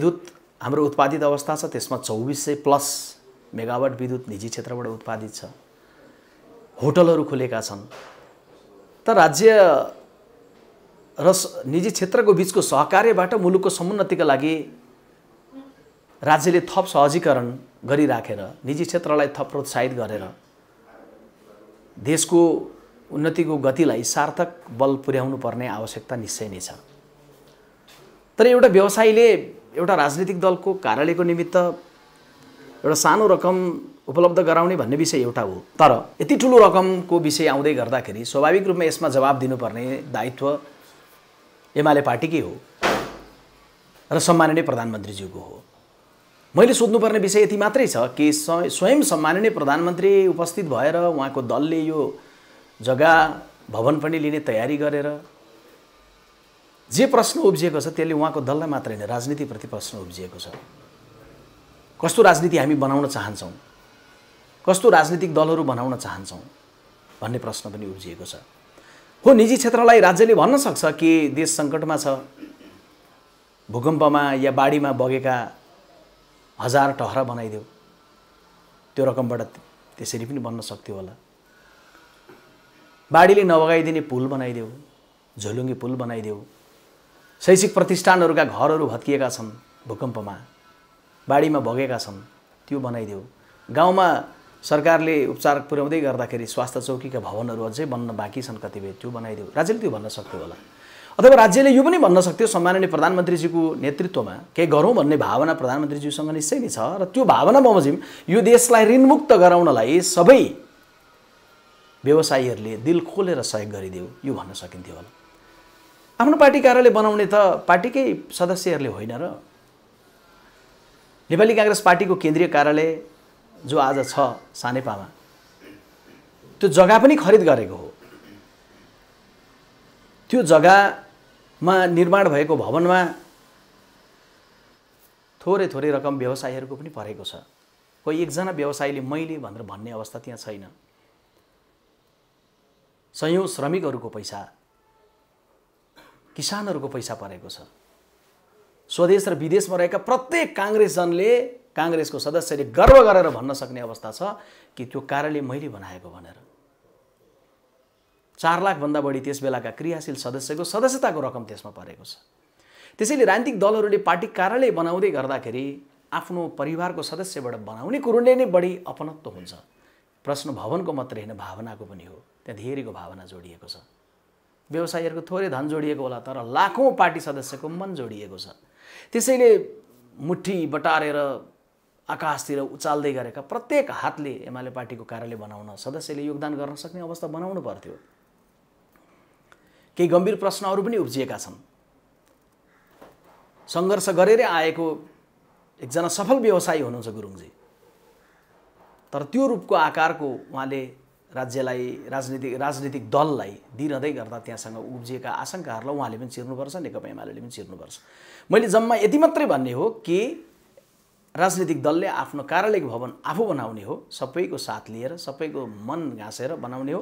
विद्युत हाम्रो उत्पादित अवस्था छ त्यसमा चौबिस सय प्लस मेगावाट विद्युत निजी क्षेत्रबाट उत्पादित छ होटलहरू खुलेका छन् त राज्य र निजी क्षेत्रको बिचको सहकार्यबाट मुलुकको समुन्नतिका लागि राज्यले थप सहजीकरण गरिराखेर निजी क्षेत्रलाई थप प्रोत्साहित गरेर देशको उन्नतिको गतिलाई सार्थक बल पुर्याउनु पर्ने आवश्यकता निश्चय नै छ तर एउटा व्यवसायीले एउटा राजनीतिक दलको कार्यालयको निमित्त एउटा सानो रकम उपलब्ध गराउने भन्ने विषय एउटा हो तर यति ठुलो रकमको विषय आउँदै गर्दाखेरि स्वाभाविक रूपमा यसमा जवाब दिनुपर्ने दायित्व एमाले पार्टीकै हो र सम्माननीय प्रधानमन्त्रीज्यूको हो मैले सोध्नुपर्ने विषय यति मात्रै छ कि स्वयं सम्माननीय प्रधानमन्त्री उपस्थित भएर उहाँको दलले यो जग्गा भवन पनि लिने तयारी गरेर जे प्रश्न उब्जिएको छ त्यसले उहाँको दललाई मात्र होइन राजनीतिप्रति प्रश्न उब्जिएको छ कस्तो राजनीति हामी बनाउन चाहन्छौँ कस्तो राजनीतिक दलहरू बनाउन चाहन्छौँ भन्ने प्रश्न पनि उब्जिएको छ हो निजी क्षेत्रलाई राज्यले भन्न सक्छ कि देश सङ्कटमा छ भूकम्पमा या बाढीमा बगेका हजार टहरा बनाइदेऊ त्यो रकमबाट त्यसरी पनि बन्न सक्थ्यो होला बाढीले नबगाइदिने पुल बनाइदेऊ झोलुङ्गी पुल बनाइदेऊ शैक्षिक प्रतिष्ठानहरूका घरहरू भत्किएका छन् भूकम्पमा बाढीमा भगेका छन् त्यो बनाइदेऊ गाउँमा सरकारले उपचार पुर्याउँदै गर्दाखेरि स्वास्थ्य चौकीका भवनहरू अझै बन्न बाँकी छन् कतिपय त्यो बनाइदेऊ राज्यले त्यो भन्न सक्थ्यो होला अथवा राज्यले यो पनि भन्न सक्थ्यो सम्माननीय प्रधानमन्त्रीजीको नेतृत्वमा केही गरौँ भन्ने भावना प्रधानमन्त्रीज्यूसँग निश्चय नै छ र त्यो भावना बमोजिम यो देशलाई ऋणमुक्त गराउनलाई सबै व्यवसायीहरूले दिल खोलेर सहयोग गरिदियो यो भन्न सकिन्थ्यो होला आफ्नो पार्टी कार्यालय बनाउने त पार्टीकै सदस्यहरूले होइन र नेपाली काङ्ग्रेस पार्टीको केन्द्रीय कार्यालय जो आज छ सानेपामा त्यो जग्गा पनि खरिद गरेको हो त्यो जग्गामा निर्माण भएको भवनमा थोरै थोरै रकम व्यवसायीहरूको पनि परेको छ कोही एकजना व्यवसायीले मैले भनेर भन्ने अवस्था त्यहाँ छैन सयौँ श्रमिकहरूको पैसा किसानहरूको पैसा परेको छ स्वदेश र विदेशमा रहेका प्रत्येक काङ्ग्रेसजनले काङ्ग्रेसको सदस्यले गर्व गरेर भन्न सक्ने अवस्था छ कि त्यो कार्यालय मैले बनाएको भनेर चार लाखभन्दा बढी त्यस बेलाका क्रियाशील सदस्यको सदस्यताको रकम त्यसमा परेको छ त्यसैले राजनीतिक दलहरूले पार्टी कार्यालय बनाउँदै गर्दाखेरि आफ्नो परिवारको सदस्यबाट बनाउने कुरोले नै बढी अपनत्व हुन्छ प्रश्न भवनको मात्रै होइन भावनाको पनि हो त्यहाँ धेरैको भावना जोडिएको छ व्यवसायीहरूको थोरै धन जोडिएको होला तर लाखौँ पार्टी सदस्यको मन जोडिएको छ त्यसैले मुठी बटारेर आकाशतिर उचाल्दै गरेका प्रत्येक हातले एमाले पार्टीको कार्यालय बनाउन सदस्यले योगदान गर्न सक्ने अवस्था बनाउनु पर्थ्यो केही गम्भीर प्रश्नहरू पनि उब्जिएका छन् सङ्घर्ष गरेरै आएको एकजना सफल व्यवसायी हुनुहुन्छ गुरुङजी तर त्यो रूपको आकारको उहाँले राज्यलाई राजनीतिक राजनीतिक दललाई दिइरहँदै गर्दा त्यहाँसँग उब्जिएका आशङ्काहरूलाई उहाँले पनि चिर्नुपर्छ नेकपा एमाले पनि चिर्नुपर्छ मैले जम्मा यति मात्रै भन्ने हो कि राजनीतिक दलले आफ्नो कार्यालयको भवन आफू बनाउने हो सबैको साथ लिएर सबैको मन घाँसेर बनाउने हो